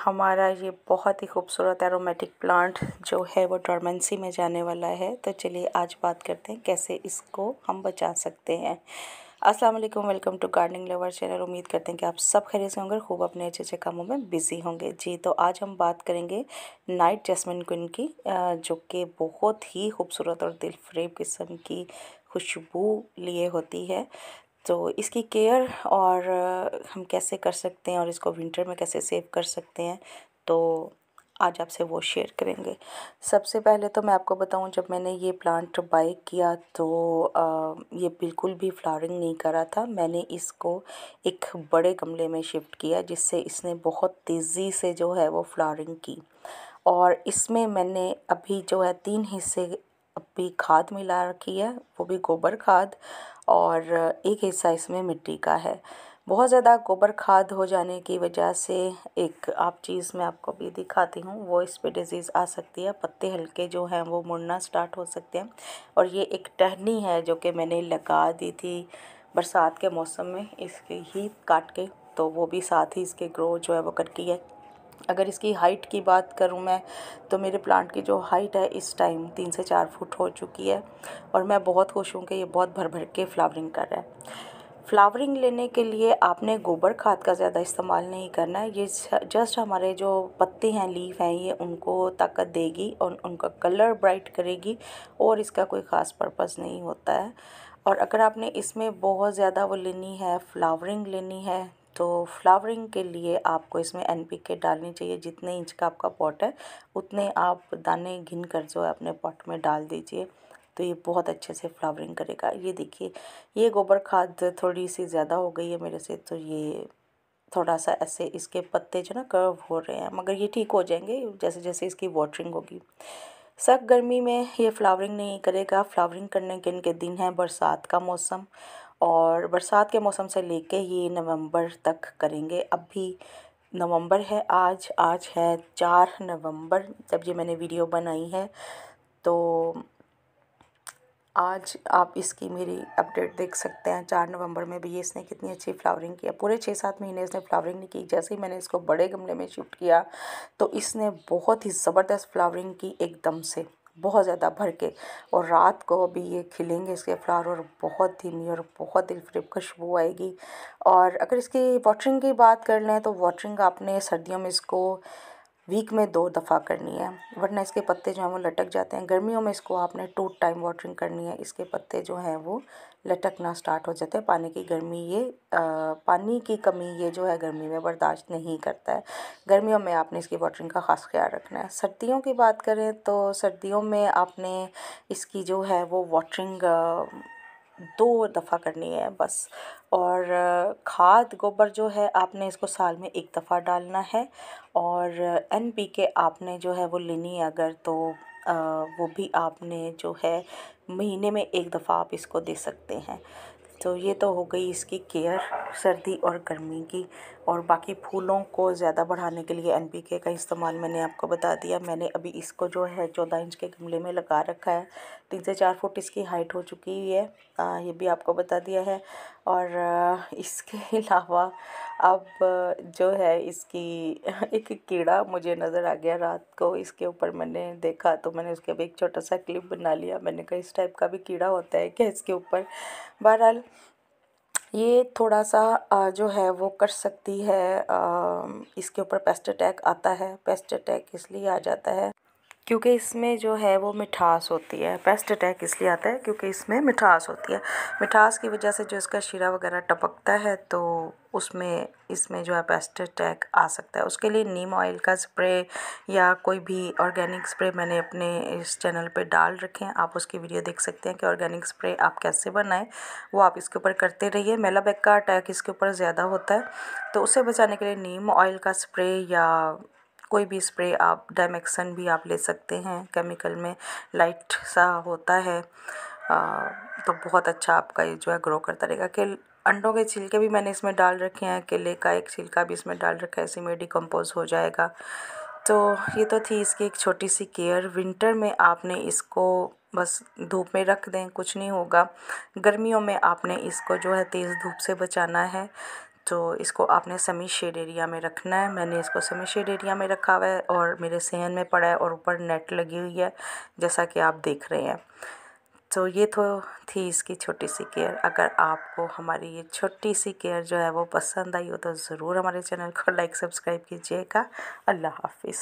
हमारा ये बहुत ही खूबसूरत एरोमेटिक प्लांट जो है वो डॉर्मेंसी में जाने वाला है तो चलिए आज बात करते हैं कैसे इसको हम बचा सकते हैं अस्सलाम वालेकुम welcome to gardening lover channel उम्मीद करते हैं कि आप सब खरीद से होंगे खूब अपने अच्छे अच्छे कामों में बिज़ी होंगे जी तो आज हम बात करेंगे नाइट जैस्मिन क्विन की जो कि बहुत ही खूबसूरत और दिलफरेब किस्म की खुशबू लिए होती है तो इसकी केयर और हम कैसे कर सकते हैं और इसको विंटर में कैसे सेव कर सकते हैं तो आज आपसे वो शेयर करेंगे सबसे पहले तो मैं आपको बताऊं जब मैंने ये प्लांट बाई किया तो आ, ये बिल्कुल भी फ्लावरिंग नहीं करा था मैंने इसको एक बड़े गमले में शिफ्ट किया जिससे इसने बहुत तेज़ी से जो है वो फ्लावरिंग की और इसमें मैंने अभी जो है तीन हिस्से अभी खाद मिला रखी है वो भी गोबर खाद और एक हिस्सा इसमें मिट्टी का है बहुत ज़्यादा गोबर खाद हो जाने की वजह से एक आप चीज़ मैं आपको भी दिखाती हूँ वो इस पे डिज़ीज़ आ सकती है पत्ते हल्के जो हैं वो मुड़ना स्टार्ट हो सकते हैं और ये एक टहनी है जो कि मैंने लगा दी थी बरसात के मौसम में इसके ही काट के तो वो भी साथ ही इसके ग्रो जो है वो करती है अगर इसकी हाइट की बात करूँ मैं तो मेरे प्लांट की जो हाइट है इस टाइम तीन से चार फुट हो चुकी है और मैं बहुत खुश हूँ कि ये बहुत भर भर के फ्लावरिंग कर रहा है फ्लावरिंग लेने के लिए आपने गोबर खाद का ज़्यादा इस्तेमाल नहीं करना है ये जस्ट हमारे जो पत्ते हैं लीफ हैं ये उनको ताकत देगी और उनका कलर ब्राइट करेगी और इसका कोई ख़ास पर्पज़ नहीं होता है और अगर आपने इसमें बहुत ज़्यादा वो लेनी है फ्लावरिंग लेनी है तो फ्लावरिंग के लिए आपको इसमें एन पी के डालनी चाहिए जितने इंच का आपका पॉट है उतने आप दाने घिन कर जो है अपने पॉट में डाल दीजिए तो ये बहुत अच्छे से फ्लावरिंग करेगा ये देखिए ये गोबर खाद थोड़ी सी ज़्यादा हो गई है मेरे से तो ये थोड़ा सा ऐसे इसके पत्ते जो ना कर्व हो रहे हैं मगर ये ठीक हो जाएंगे जैसे जैसे इसकी वाटरिंग होगी सख्त गर्मी में ये फ्लावरिंग नहीं करेगा फ्लावरिंग करने के इनके दिन है बरसात का मौसम और बरसात के मौसम से लेके ये नवंबर तक करेंगे अब भी नवंबर है आज आज है चार नवंबर जब ये मैंने वीडियो बनाई है तो आज आप इसकी मेरी अपडेट देख सकते हैं चार नवंबर में भी इसने कितनी अच्छी फ्लावरिंग किया पूरे छः सात महीने इसने फ्लावरिंग नहीं की जैसे ही मैंने इसको बड़े गमले में शिफ्ट किया तो इसने बहुत ही ज़बरदस्त फ्लावरिंग की एकदम से बहुत ज़्यादा भर के और रात को अभी ये खिलेंगे इसके फ्लावर और बहुत धीमी और बहुत दिलफरेब खुशबू आएगी और अगर इसकी वाटरिंग की बात कर लें तो वाटरिंग आपने सर्दियों में इसको वीक में दो दफ़ा करनी है वरना इसके पत्ते जो हैं वो लटक जाते हैं गर्मियों में इसको आपने टू टाइम वाटरिंग करनी है इसके पत्ते जो हैं वो लटकना स्टार्ट हो जाते हैं पानी की गर्मी ये आ, पानी की कमी ये जो है गर्मी में बर्दाश्त नहीं करता है गर्मियों में आपने इसकी वाटरिंग का ख़ास ख्याल रखना है सर्दियों की बात करें तो सर्दियों में आपने इसकी जो है वो वाटरिंग दो दफ़ा करनी है बस और खाद गोबर जो है आपने इसको साल में एक दफ़ा डालना है और एन पी के आपने जो है वो लेनी है अगर तो वो भी आपने जो है महीने में एक दफ़ा आप इसको दे सकते हैं तो ये तो हो गई इसकी केयर सर्दी और गर्मी की और बाकी फूलों को ज़्यादा बढ़ाने के लिए एनपीके का इस्तेमाल मैंने आपको बता दिया मैंने अभी इसको जो है चौदह इंच के गमले में लगा रखा है तीन से चार फुट इसकी हाइट हो चुकी हुई है आ, ये भी आपको बता दिया है और इसके अलावा अब जो है इसकी एक कीड़ा मुझे नज़र आ गया रात को इसके ऊपर मैंने देखा तो मैंने उसके अभी एक छोटा सा क्लिप बना लिया मैंने कहा इस टाइप का भी कीड़ा होता है क्या इसके ऊपर बहरहाल ये थोड़ा सा जो है वो कर सकती है इसके ऊपर पेस्ट अटैक आता है पेस्ट अटैक इसलिए आ जाता है क्योंकि इसमें जो है वो मिठास होती है पेस्ट अटैक इसलिए आता है क्योंकि इसमें मिठास होती है मिठास की वजह से जो इसका शीरा वगैरह टपकता है तो उसमें इसमें जो है पेस्ट अटैक आ सकता है उसके लिए नीम ऑयल का स्प्रे या कोई भी ऑर्गेनिक स्प्रे मैंने अपने इस चैनल पे डाल रखे हैं आप उसकी वीडियो देख सकते हैं कि ऑर्गेनिक स्प्रे आप कैसे बनाएं वो आप इसके ऊपर करते रहिए मेलाबैक का अटैक इसके ऊपर ज़्यादा होता है तो उसे बचाने के लिए नीम ऑयल का स्प्रे या कोई भी स्प्रे आप डायमेक्सन भी आप ले सकते हैं केमिकल में लाइट सा होता है तो बहुत अच्छा आपका ये जो है ग्रो करता रहेगा कि अंडों के छिलके भी मैंने इसमें डाल रखे हैं केले का एक छिलका भी इसमें डाल रखा है इसी में डिकम्पोज हो जाएगा तो ये तो थी इसकी एक छोटी सी केयर विंटर में आपने इसको बस धूप में रख दें कुछ नहीं होगा गर्मियों में आपने इसको जो है तेज़ धूप से बचाना है तो इसको आपने सेमी शेड एरिया में रखना है मैंने इसको सेमी शेड एरिया में रखा हुआ है और मेरे सेहन में पड़ा है और ऊपर नेट लगी हुई है जैसा कि आप देख रहे हैं तो ये तो थी इसकी छोटी सी केयर अगर आपको हमारी ये छोटी सी केयर जो है वो पसंद आई हो तो ज़रूर हमारे चैनल को लाइक सब्सक्राइब कीजिएगा अल्लाह हाफिज़